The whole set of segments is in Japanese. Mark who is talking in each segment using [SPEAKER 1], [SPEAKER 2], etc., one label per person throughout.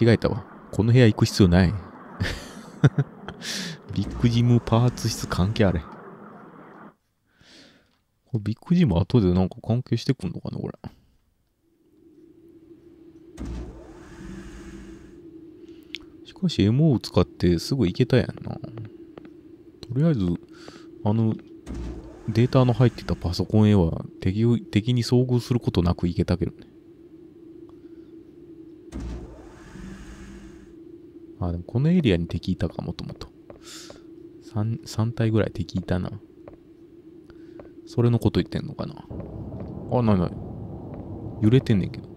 [SPEAKER 1] 違えたわ。この部屋行く必要ない。ビッグジムパーツ室関係あれ。これビッグジム後でなんか関係してくんのかな、これ。しかし MO を使ってすぐ行けたやんな。とりあえず、あの、データの入ってたパソコンへは敵を敵に遭遇することなく行けたけどね。あ、でもこのエリアに敵いたか、もともと。3、3体ぐらい敵いたな。それのこと言ってんのかな。あ、ないない。揺れてんねんけど。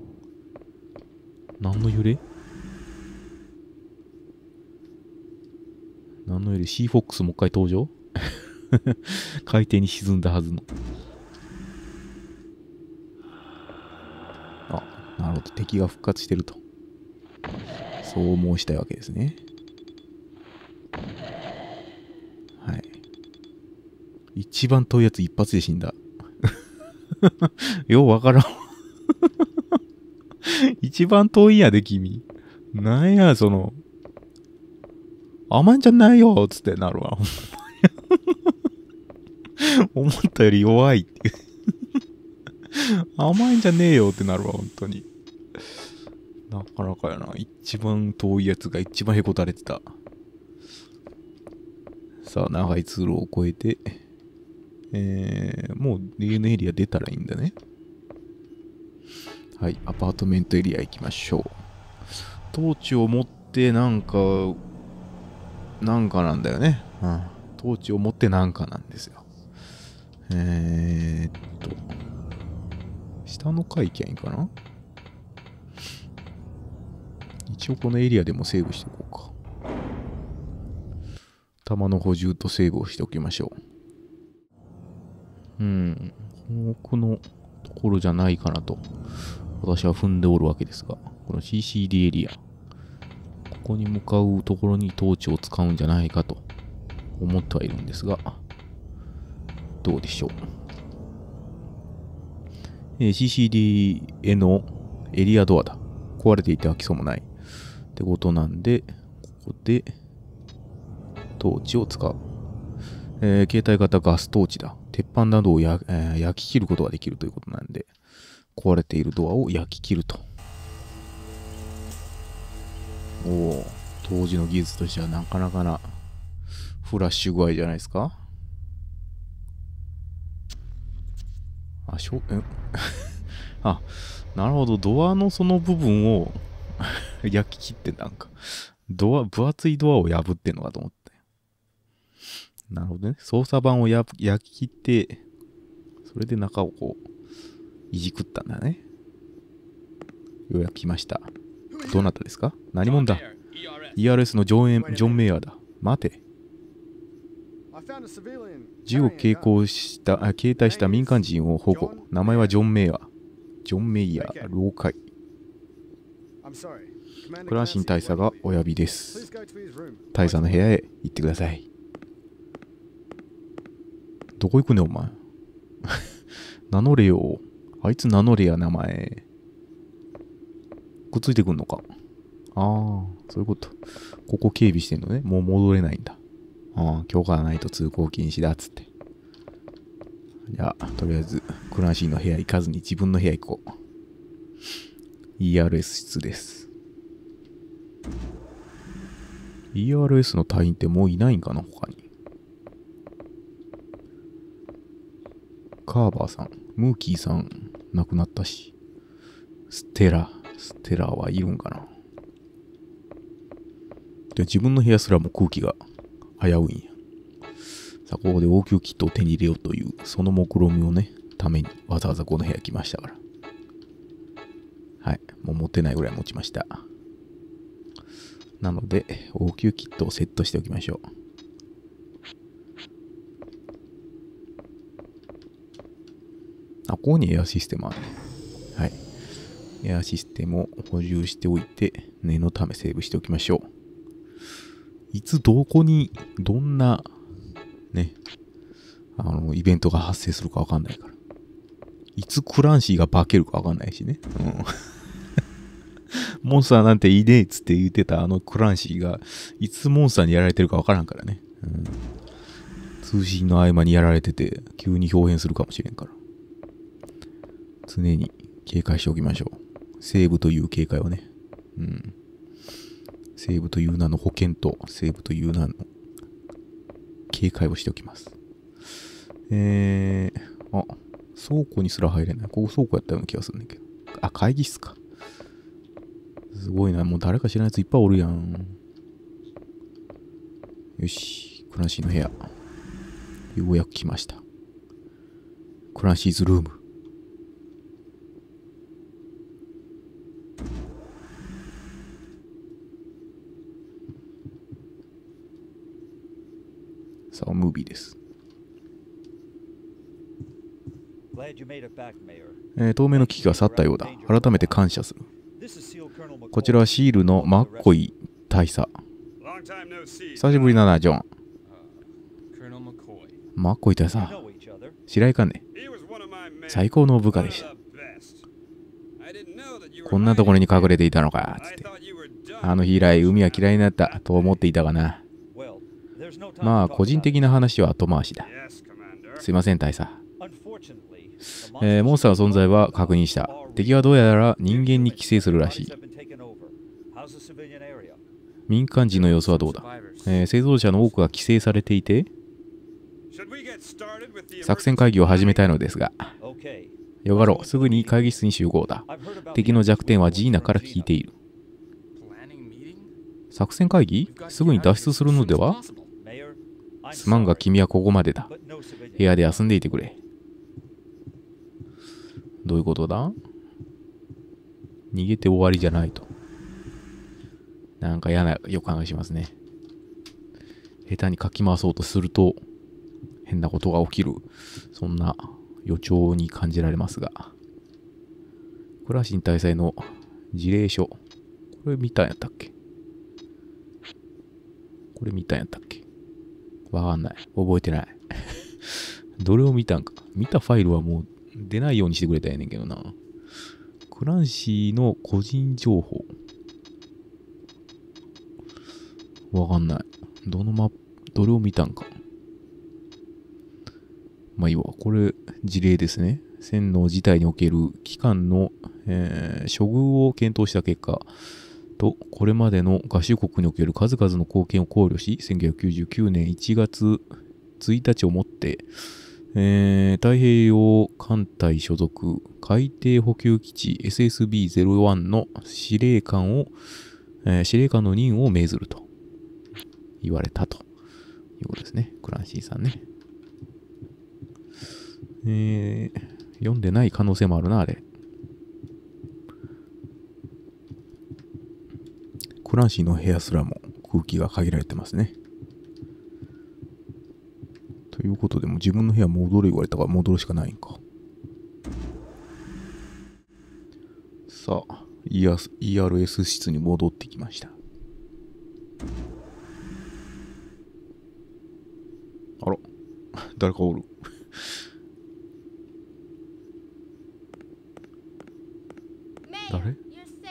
[SPEAKER 1] 何の揺れ何の揺れシーフォックスもう一回登場海底 に沈んだはずの。あ、なるほど。敵が復活してると。そう申したいわけですね。はい。一番遠いやつ一発で死んだ。ようわからん 一番遠いやで、君。なんや、その。甘いんじゃないよ、つってなるわ。思ったより弱いって。甘いんじゃねえよってなるわ、本当に。なかなかやな。一番遠いやつが一番へこたれてた。さあ、長い通路を越えて、えー、もう DN エリア出たらいいんだね。はい、アパートメントエリア行きましょう。トーチを持ってなんか、なんかなんだよね。うん。トーチを持ってなんかなんですよ。えー、っと、下の階行きゃいいかな一応このエリアでもセーブしておこうか。弾の補充とセーブをしておきましょう。うん。このところじゃないかなと、私は踏んでおるわけですが、この CCD エリア。ここに向かうところにトーチを使うんじゃないかと思ってはいるんですが、どうでしょう。えー、CCD へのエリアドアだ。壊れていて開きそうもない。ってことなんで、ここで、トーチを使う。えー、携帯型ガストーチだ。鉄板などをや、えー、焼き切ることができるということなんで、壊れているドアを焼き切ると。おお、当時の技術としてはなかなかなフラッシュ具合じゃないですかあ、しょ、え あ、なるほど、ドアのその部分を焼き切ってなんか、ドア、分厚いドアを破ってんのかと思って。なるほどね。操作盤をや焼き切って、それで中をこう、いじくったんだね。ようやく来ました。どなたですか何者だ ?ERS のジョン・ジョン・メイヤーだ。待て。銃を携行した、あ携帯した民間人を保護。名前はジョン・メイヤー。ジョン・メイヤー、老会。クランシン大佐がお呼びです。大佐の部屋へ行ってください。どこ行くねお前。名乗れよ。あいつ名乗れや、名前。くっついてくんのか。ああ、そういうこと。ここ警備してんのね。もう戻れないんだ。ああ、許可ないと通行禁止だ、っつって。じゃあ、とりあえず、クランシンの部屋行かずに自分の部屋行こう。ERS 室です。ERS の隊員ってもういないんかな他に。カーバーさん、ムーキーさん、亡くなったし。ステラ、ステラはいるんかな。で自分の部屋すらも空気が危ういんや。さあ、ここで応急キットを手に入れようという、その目論見をね、ためにわざわざこの部屋来ましたから。はい、もう持てないぐらい持ちました。なので、応急キットをセットしておきましょう。あ、ここにエアシステムあるね。はい。エアシステムを補充しておいて、念のためセーブしておきましょう。いつどこに、どんな、ね、あの、イベントが発生するかわかんないから。いつクランシーが化けるかわかんないしね。うん。モンスターなんていねえっつって言ってたあのクランシーが、いつモンスターにやられてるかわからんからね。うん。通信の合間にやられてて、急に表変するかもしれんから。常に警戒しておきましょう。セーブという警戒をね。うん。セーブという名の保険と、セーブという名の警戒をしておきます。えー、あ、倉庫にすら入れない。ここ倉庫やったような気がするんだけど。あ、会議室か。すごいな。もう誰か知らないやついっぱいおるやん。よし。クランシーの部屋。ようやく来ました。クランシーズルーム。さあ、ムービーです。えー、透明の危機が去ったようだ。改めて感謝する。こちらはシールのマッコイ大佐。久しぶりだな、ジョン。マッコイ大佐。白井かね。最高の部下でした。こんなところに隠れていたのか、つって。あの日以来、海は嫌いになったと思っていたがな。まあ、個人的な話は後回しだ。すいません、大佐。えー、モンスターの存在は確認した。敵はどうやら人間に寄生するらしい。民間人の様子はどうだ、えー、生存者の多くは規制されていて作戦会議を始めたいのですがよがろうすぐに会議室に集合だ敵の弱点はジーナから聞いている作戦会議すぐに脱出するのではすまんが君はここまでだ部屋で休んでいてくれどういうことだ逃げて終わりじゃないとなんか嫌な予感がしますね。下手にかき回そうとすると、変なことが起きる。そんな予兆に感じられますが。これはン体制の事例書。これ見たんやったっけこれ見たんやったっけわかんない。覚えてない。どれを見たんか。見たファイルはもう出ないようにしてくれたんやねんけどな。クランシーの個人情報。わかんない。どのマップ、どれを見たんか。まあいいわ。これ、事例ですね。洗脳自体における機関の、えー、処遇を検討した結果と、これまでの合衆国における数々の貢献を考慮し、1999年1月1日をもって、えー、太平洋艦隊所属海底補給基地 SSB-01 の司令官を、えー、司令官の任を命ずると。言われたということですね。クランシーさんね。えー、読んでない可能性もあるな、あれ。クランシーの部屋すらも空気が限られてますね。ということで、も自分の部屋戻る言われたから戻るしかないんか。さあ、ERS 室に戻ってきました。誰かおる誰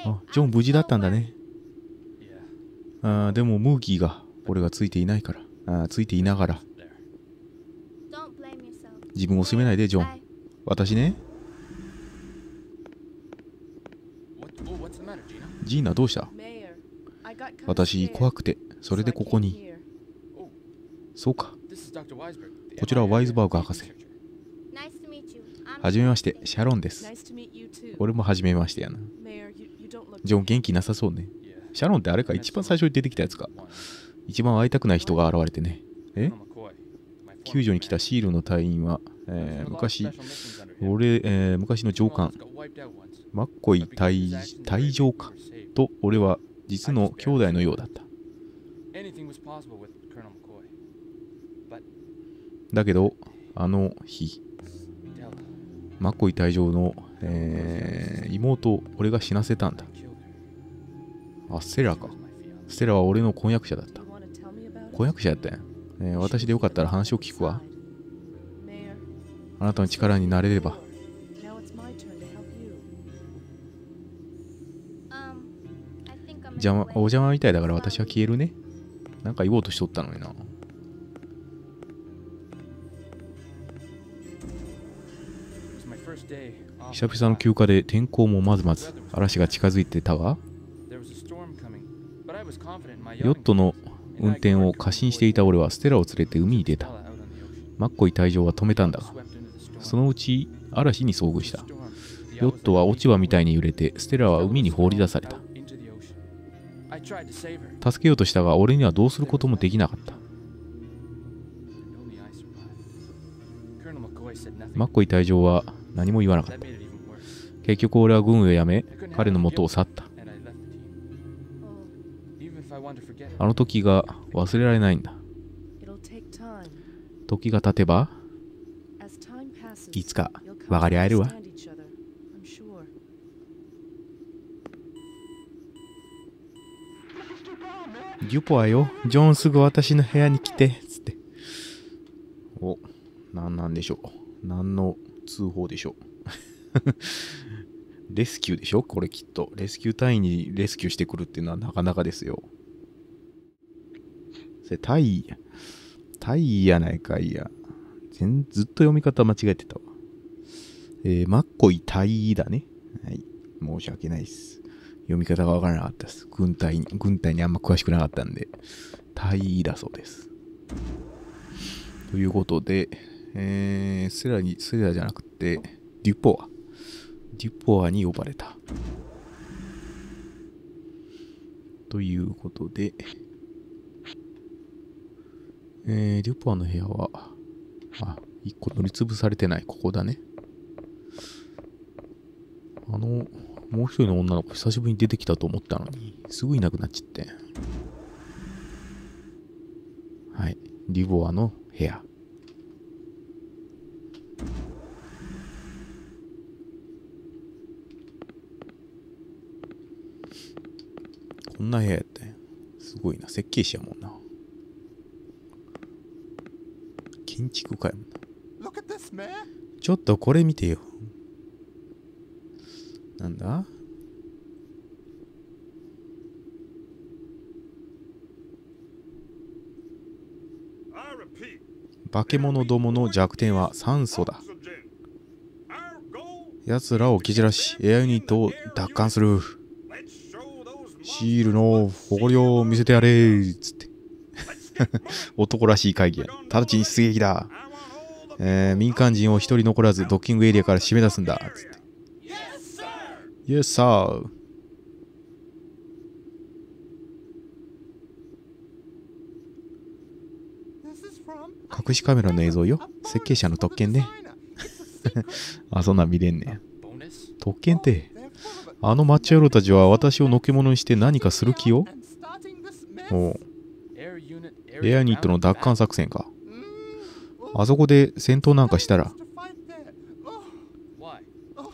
[SPEAKER 1] あジョン無事だったんだねあでもムーキーが俺がついていないからあついていながら自分を責めないでジョン私ねジーナどうした私怖くてそれでここにそうかこちらはワイズバーグ博士。はじめまして、シャロンです。俺もはじめましてやな。ジョン元気なさそうね。シャロンってあれか、一番最初に出てきたやつか。一番会いたくない人が現れてね。え救助に来たシールの隊員は、えー、昔、俺、えー、昔の上官、マッコイ隊隊長かと俺は実の兄弟のようだった。だけど、あの日、マッコイ退場の、えー、妹を俺が死なせたんだ。あ、ステラか。ステラは俺の婚約者だった。婚約者やったん、えー、私でよかったら話を聞くわ。あなたの力になれれば。邪魔お邪魔みたいだから私は消えるね。なんか言おうとしとったのにな。久々の休暇で天候もまずまず嵐が近づいてたわヨットの運転を過信していた俺はステラを連れて海に出たマッコイ隊長は止めたんだがそのうち嵐に遭遇したヨットは落ち葉みたいに揺れてステラは海に放り出された助けようとしたが俺にはどうすることもできなかったマッコイ隊長は何も言わなかった結局俺は軍を辞め彼の元を去ったあの時が忘れられないんだ時が経てばいつか分かり合えるわデュポはよ、ジョンすぐ私の部屋に来て、つって。お、なんなんでしょう。何の通報でしょ。レスキューでしょこれきっと。レスキュー隊員にレスキューしてくるっていうのはなかなかですよ。それ、タイ、タイやないかいや。ずっと読み方間違えてたわ。えー、マッコイタイだね。はい。申し訳ないです。読み方がわからなかったです。軍隊に、軍隊にあんま詳しくなかったんで、タイだそうです。ということで、えー、スラに、スラじゃなくて、デュポア。デュポアに呼ばれた。ということで、えー、デュポアの部屋は、あ、一個乗りつぶされてない、ここだね。あの、もう一人の女の子久しぶりに出てきたと思ったのに、すぐいなくなっちゃって。はい、デュボアの部屋。な部屋やったんや。すごいな。設計士やもんな。建築家やもんな。ちょっとこれ見てよ。なんだ化け物どもの弱点は酸素だ。奴らを蹴散らし、エアユニットを奪還する。シールの誇りを見せてやれつって。男らしい会議や。直ちに出撃だ。えー、民間人を一人残らずドッキングエリアから締め出すんだ。つって。Yes, sir. 隠しカメラの映像よ。設計者の特権ね。あ、そんなん見れんね特権って。あのマッチ野ロたちは私をのけ者にして何かする気よおエアニットの奪還作戦か。あそこで戦闘なんかしたら。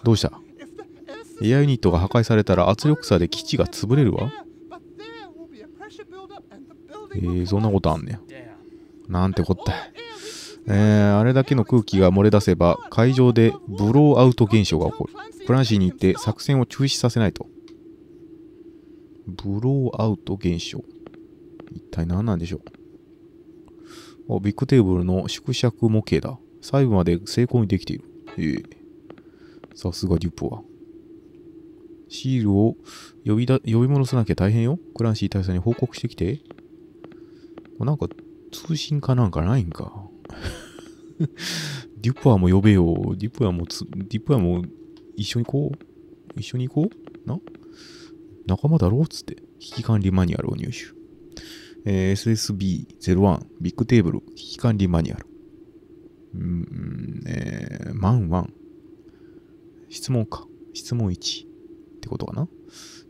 [SPEAKER 1] どうしたエアユニットが破壊されたら圧力差で基地が潰れるわ。えー、そんなことあんねん。なんてこったえー、あれだけの空気が漏れ出せば会場でブローアウト現象が起こるプランシーに行って作戦を中止させないとブローアウト現象一体何なんでしょうおビッグテーブルの縮尺模型だ細部まで成功にできているええさすがデュポはシールを呼びだ呼び戻さなきゃ大変よクランシー大佐に報告してきてなんか通信かなんかないんか デュプアも呼べよ。デュプアもつ、デュプアも一緒に行こう。一緒に行こうな仲間だろうつって。危機管理マニュアルを入手。えー、SSB01 ビッグテーブル危機管理マニュアル。うん、えー、マン1。質問か。質問1。ってことかな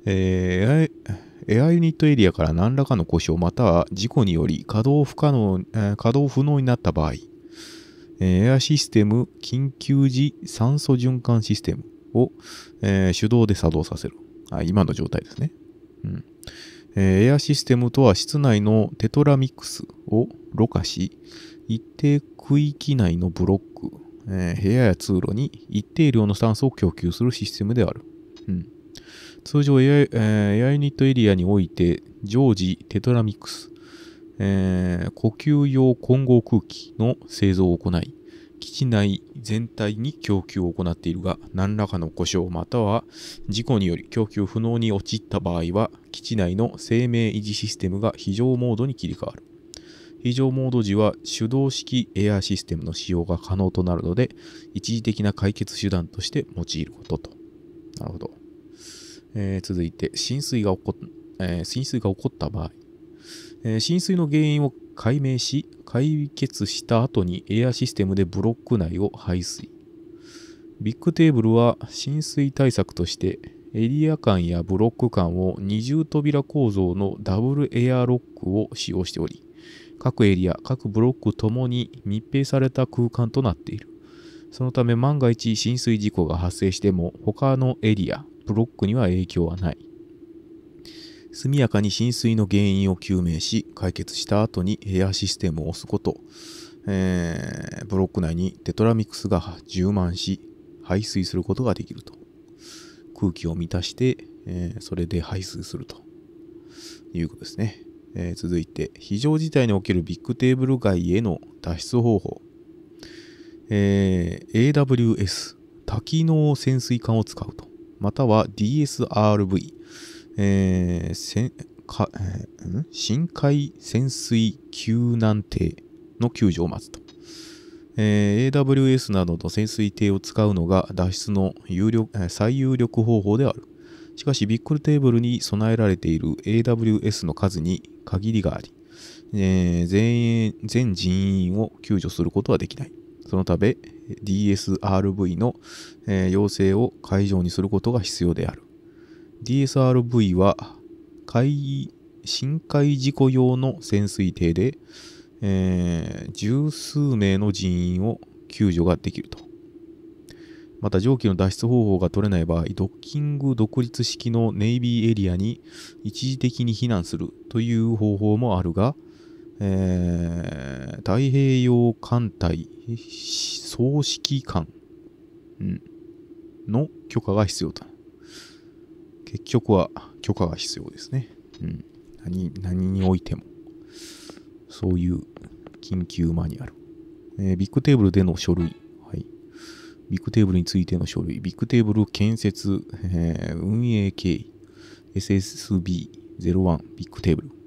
[SPEAKER 1] えー、エアユニットエリアから何らかの故障または事故により稼働不可能、稼働不能になった場合、エアシステム緊急時酸素循環システムを、え手動で作動させるあ。今の状態ですね、うんえエアシステムとは室内のテトラミックスをろ過し、一定区域内のブロック、え部屋や通路に一定量の酸素を供給するシステムである。うん通常 AI,、えー、AI ユニットエリアにおいて、常時テトラミックス、えー、呼吸用混合空気の製造を行い、基地内全体に供給を行っているが、何らかの故障または事故により供給不能に陥った場合は、基地内の生命維持システムが非常モードに切り替わる。非常モード時は手動式エアシステムの使用が可能となるので、一時的な解決手段として用いることと。なるほど。えー、続いて浸水が起こ、えー、浸水が起こった場合、えー、浸水の原因を解明し解決した後にエアシステムでブロック内を排水ビッグテーブルは浸水対策としてエリア間やブロック間を二重扉構造のダブルエアロックを使用しており各エリア各ブロックともに密閉された空間となっているそのため万が一浸水事故が発生しても他のエリアブロックには影響はない。速やかに浸水の原因を究明し、解決した後にエアシステムを押すこと、えー、ブロック内にテトラミクスが充満し、排水することができると。空気を満たして、えー、それで排水するということですね。えー、続いて、非常事態におけるビッグテーブル外への脱出方法。えー、AWS、多機能潜水艦を使うと。または DSRV、えーかえー、深海潜水救難艇の救助を待つと。えー、AWS などの潜水艇を使うのが脱出の有力最有力方法である。しかし、ビックルテーブルに備えられている AWS の数に限りがあり、えー、全全人員を救助することはできない。そのため DSRV の、え要請を会場にすることが必要である。DSRV は海深海事故用の潜水艇で、えー、十数名の人員を救助ができると。また蒸気の脱出方法が取れない場合、ドッキング独立式のネイビーエリアに一時的に避難するという方法もあるが、えー、太平洋艦隊総指揮官、うん、の許可が必要と。結局は許可が必要ですね。うん。何、何においても。そういう緊急マニュアル。えー、ビッグテーブルでの書類。はい。ビッグテーブルについての書類。ビッグテーブル建設、えー、運営経緯。SSB01 ビッグテーブル。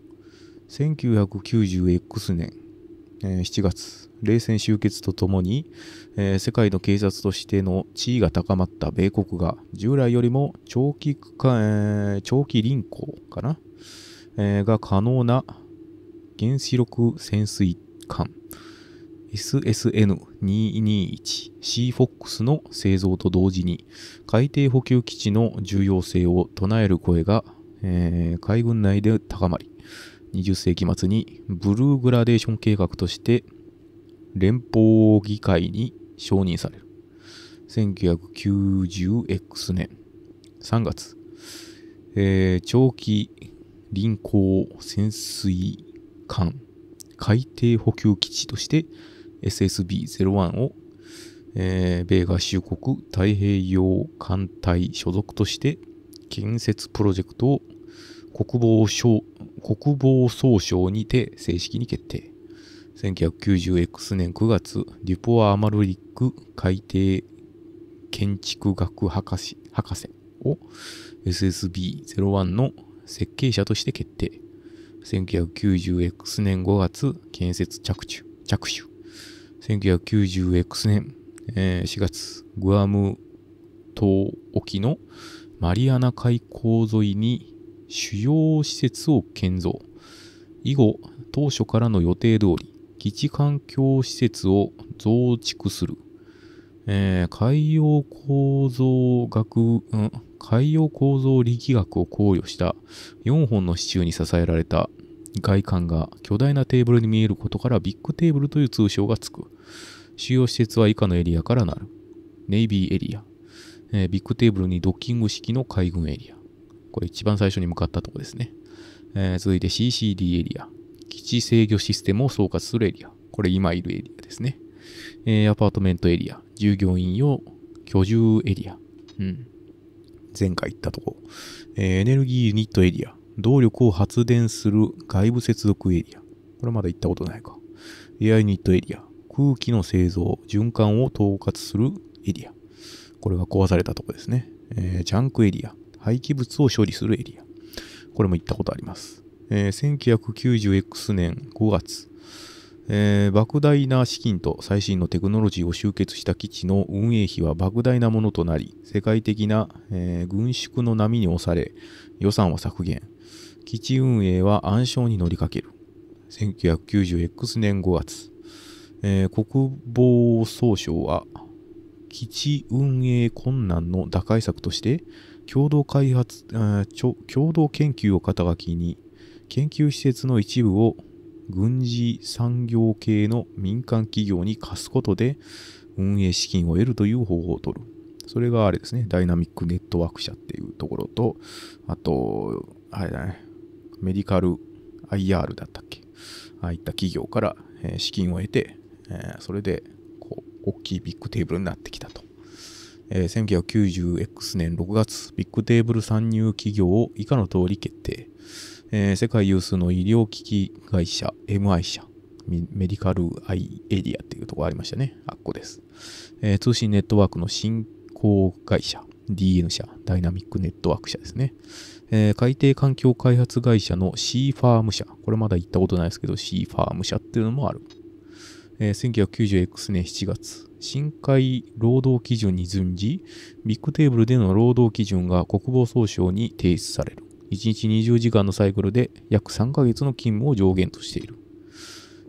[SPEAKER 1] 1990X 年、えー、7月、冷戦終結とともに、えー、世界の警察としての地位が高まった米国が、従来よりも長期臨港えー、長期輪行かな、えー、が可能な原子力潜水艦 SSN221C-FOX の製造と同時に海底補給基地の重要性を唱える声が、えー、海軍内で高まり20世紀末にブルーグラデーション計画として連邦議会に承認される。1990X 年3月、えー、長期臨港潜水艦海底補給基地として SSB-01 を、えー、米合衆国太平洋艦隊所属として建設プロジェクトを国防省国防総省にて正式に決定。1990X 年9月、デュポア・アマルリック海底建築学博士博士を SSB01 の設計者として決定。1990X 年5月、建設着手。着手 1990X 年、えー、4月、グアム島沖のマリアナ海溝沿いに主要施設を建造。以後、当初からの予定通り、基地環境施設を増築する。えー、海洋構造学、うん、海洋構造力学を考慮した4本の支柱に支えられた外観が巨大なテーブルに見えることからビッグテーブルという通称がつく。主要施設は以下のエリアからなる。ネイビーエリア、えー、ビッグテーブルにドッキング式の海軍エリア、これ一番最初に向かったとこですね。えー、続いて CCD エリア。基地制御システムを総括するエリア。これ今いるエリアですね。えー、アパートメントエリア。従業員用居住エリア。うん。前回行ったとこ。えー、エネルギーユニットエリア。動力を発電する外部接続エリア。これまだ行ったことないか。エアユニットエリア。空気の製造、循環を統括するエリア。これが壊されたとこですね。えー、ジャンクエリア。廃棄物を処理するエリア。これも行ったことあります。えー、1990X 年5月、えー、莫大な資金と最新のテクノロジーを集結した基地の運営費は莫大なものとなり、世界的な、えー、軍縮の波に押され、予算は削減。基地運営は暗礁に乗りかける。1990X 年5月、えー、国防総省は基地運営困難の打開策として共同開発共同研究を肩書きに研究施設の一部を軍事産業系の民間企業に貸すことで運営資金を得るという方法をとる。それがあれですね、ダイナミックネットワーク社っていうところと、あと、あれだね、メディカル IR だったっけああいった企業から資金を得て、それで大きいビッグテーブルになってきたと。えー、1990X 年6月、ビッグテーブル参入企業を以下の通り決定。えー、世界有数の医療機器会社 MI 社、メディカルアイエリアっていうところありましたね。あっこです。えー、通信ネットワークの新興会社 DN 社、ダイナミックネットワーク社ですね。えー、海底環境開発会社の C ファーム社、これまだ行ったことないですけど C ファーム社っていうのもある。えー、1990X 年7月、深海労働基準に準じ、ビッグテーブルでの労働基準が国防総省に提出される。1日20時間のサイクルで約3ヶ月の勤務を上限としている。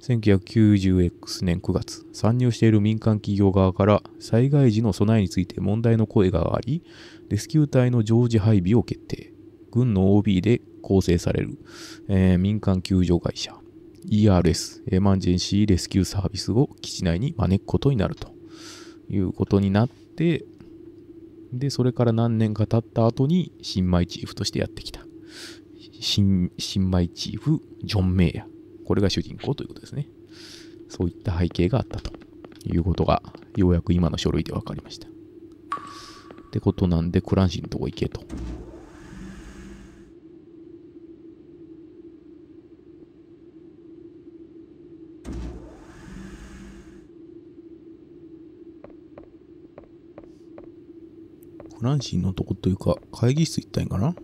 [SPEAKER 1] 1990X 年9月、参入している民間企業側から災害時の備えについて問題の声があり、レスキュー隊の常時配備を決定。軍の OB で構成される、えー、民間救助会社。ERS、エマンジェンシーレスキューサービスを基地内に招くことになるということになって、で、それから何年か経った後に新米チーフとしてやってきた。新、新米チーフ、ジョン・メイヤ。これが主人公ということですね。そういった背景があったということが、ようやく今の書類で分かりました。ってことなんで、クランシーのとこ行けと。ランシーのとこというか、会議室行ったんかな